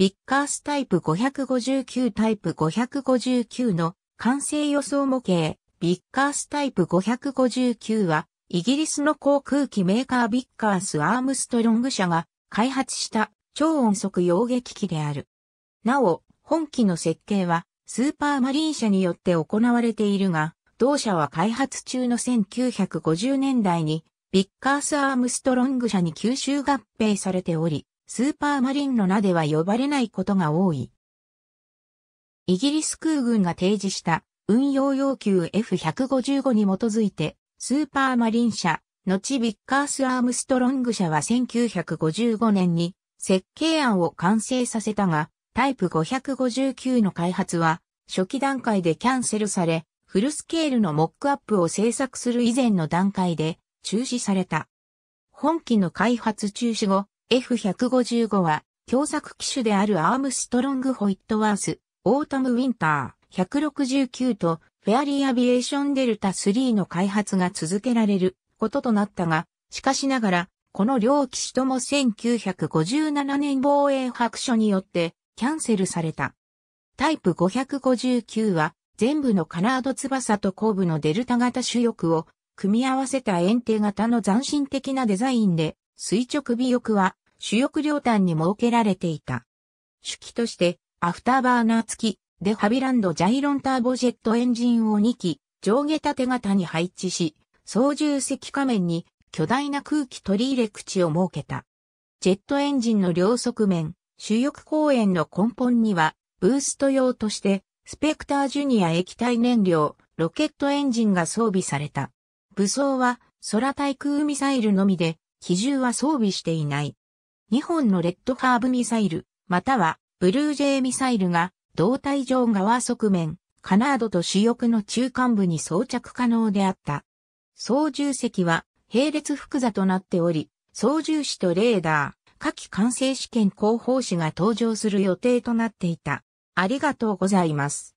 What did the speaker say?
ビッカースタイプ559タイプ559の完成予想模型、ビッカースタイプ559は、イギリスの航空機メーカービッカース・アームストロング社が開発した超音速溶撃機である。なお、本機の設計はスーパーマリン社によって行われているが、同社は開発中の1950年代にビッカース・アームストロング社に吸収合併されており、スーパーマリンの名では呼ばれないことが多い。イギリス空軍が提示した運用要求 F155 に基づいて、スーパーマリン社、後ビッカース・アームストロング社は1955年に設計案を完成させたが、タイプ559の開発は初期段階でキャンセルされ、フルスケールのモックアップを制作する以前の段階で中止された。本機の開発中止後、F155 は、共作機種であるアームストロング・ホイットワース、オータム・ウィンター、169と、フェアリー・アビエーション・デルタ3の開発が続けられることとなったが、しかしながら、この両機種とも1957年防衛白書によってキャンセルされた。タイプ559は全部のカナード翼と後部のデルタ型主翼を組み合わせた円定型の斬新的なデザインで垂直尾翼は主翼両端に設けられていた。主機として、アフターバーナー付き、デハビランドジャイロンターボジェットエンジンを2機、上下縦型に配置し、操縦席下面に巨大な空気取り入れ口を設けた。ジェットエンジンの両側面、主翼公園の根本には、ブースト用として、スペクタージュニア液体燃料、ロケットエンジンが装備された。武装は、空対空ミサイルのみで、機銃は装備していない。2本のレッドハーブミサイル、またはブルージェイミサイルが胴体上側側面、カナードと主翼の中間部に装着可能であった。操縦席は並列複座となっており、操縦士とレーダー、下記完成試験広報士が登場する予定となっていた。ありがとうございます。